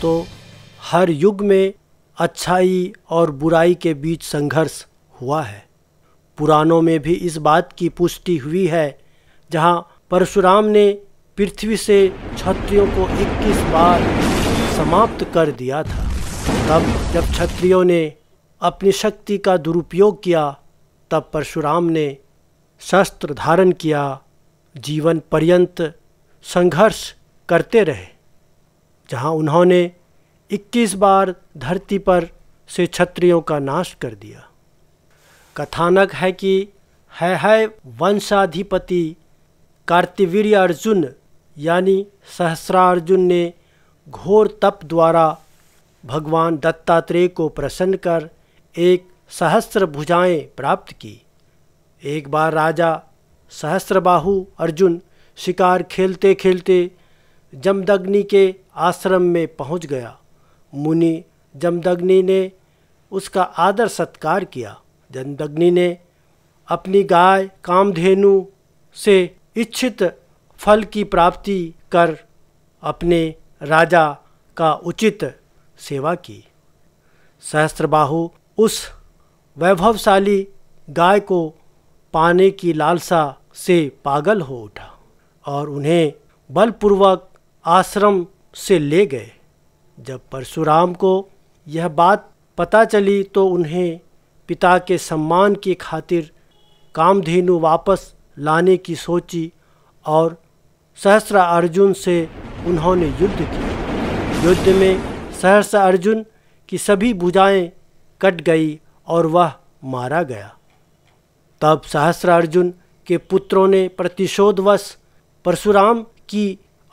दोस्तों हर युग में अच्छाई और बुराई के बीच संघर्ष हुआ है पुराणों में भी इस बात की पुष्टि हुई है जहाँ परशुराम ने पृथ्वी से क्षत्रियों को 21 बार समाप्त कर दिया था तब जब क्षत्रियों ने अपनी शक्ति का दुरुपयोग किया तब परशुराम ने शस्त्र धारण किया जीवन पर्यंत संघर्ष करते रहे जहां उन्होंने 21 बार धरती पर से क्षत्रियों का नाश कर दिया कथानक है कि है है वंशाधिपति कार्तिवीर्य अर्जुन यानी सहस्रार्जुन ने घोर तप द्वारा भगवान दत्तात्रेय को प्रसन्न कर एक सहस्र भुजाएं प्राप्त की एक बार राजा सहस्रबाहु अर्जुन शिकार खेलते खेलते जमदग्नि के आश्रम में पहुंच गया मुनि जमदग्नि ने उसका आदर सत्कार किया जमदग्नि ने अपनी गाय कामधेनु से इच्छित फल की प्राप्ति कर अपने राजा का उचित सेवा की सहस्त्रबाहु उस वैभवशाली गाय को पाने की लालसा से पागल हो उठा और उन्हें बलपूर्वक आश्रम से ले गए जब परशुराम को यह बात पता चली तो उन्हें पिता के सम्मान की खातिर कामधेनु वापस लाने की सोची और सहस्रा अर्जुन से उन्होंने युद्ध किया युद्ध में सहस्रा अर्जुन की सभी भुजाएं कट गई और वह मारा गया तब सहस्रा अर्जुन के पुत्रों ने प्रतिशोधवश परशुराम की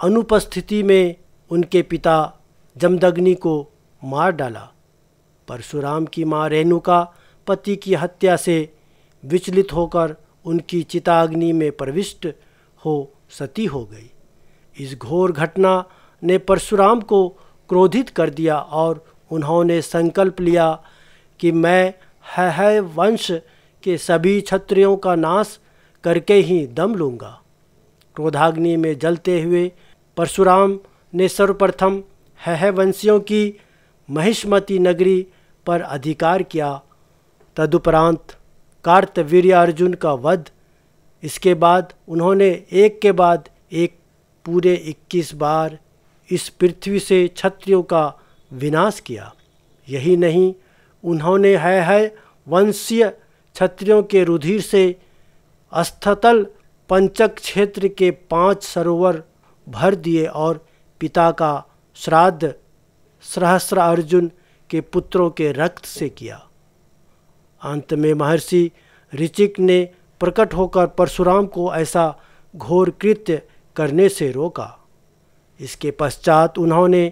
अनुपस्थिति में उनके पिता जमदग्नि को मार डाला परशुराम की मां रेणुका पति की हत्या से विचलित होकर उनकी चिताग्नि में प्रविष्ट हो सती हो गई इस घोर घटना ने परशुराम को क्रोधित कर दिया और उन्होंने संकल्प लिया कि मैं है, है वंश के सभी क्षत्रियों का नाश करके ही दम लूँगा क्रोधाग्नि में जलते हुए परशुराम ने सर्वप्रथम वंशियों की महिष्मती नगरी पर अधिकार किया तदुपरांत कार्तवीर अर्जुन का वध इसके बाद उन्होंने एक के बाद एक पूरे 21 बार इस पृथ्वी से क्षत्रियों का विनाश किया यही नहीं उन्होंने है है वंशीय क्षत्रियों के रुधिर से अस्थतल पंचक क्षेत्र के पांच सरोवर भर दिए और पिता का श्राद्ध सहस्र अर्जुन के पुत्रों के रक्त से किया अंत में महर्षि ऋचिक ने प्रकट होकर परशुराम को ऐसा घोर कृत्य करने से रोका इसके पश्चात उन्होंने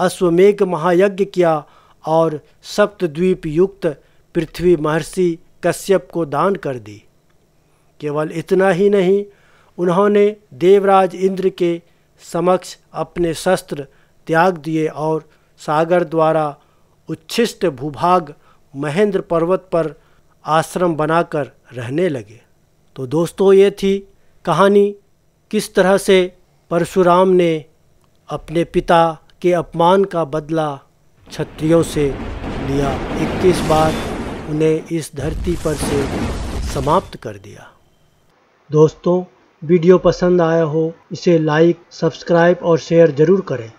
अश्वमेघ महायज्ञ किया और सप्तद्वीप युक्त पृथ्वी महर्षि कश्यप को दान कर दी केवल इतना ही नहीं उन्होंने देवराज इंद्र के समक्ष अपने शस्त्र त्याग दिए और सागर द्वारा उच्छिष्ट भूभाग महेंद्र पर्वत पर आश्रम बनाकर रहने लगे तो दोस्तों ये थी कहानी किस तरह से परशुराम ने अपने पिता के अपमान का बदला क्षत्रियों से लिया 21 बार उन्हें इस धरती पर से समाप्त कर दिया दोस्तों वीडियो पसंद आया हो इसे लाइक सब्सक्राइब और शेयर ज़रूर करें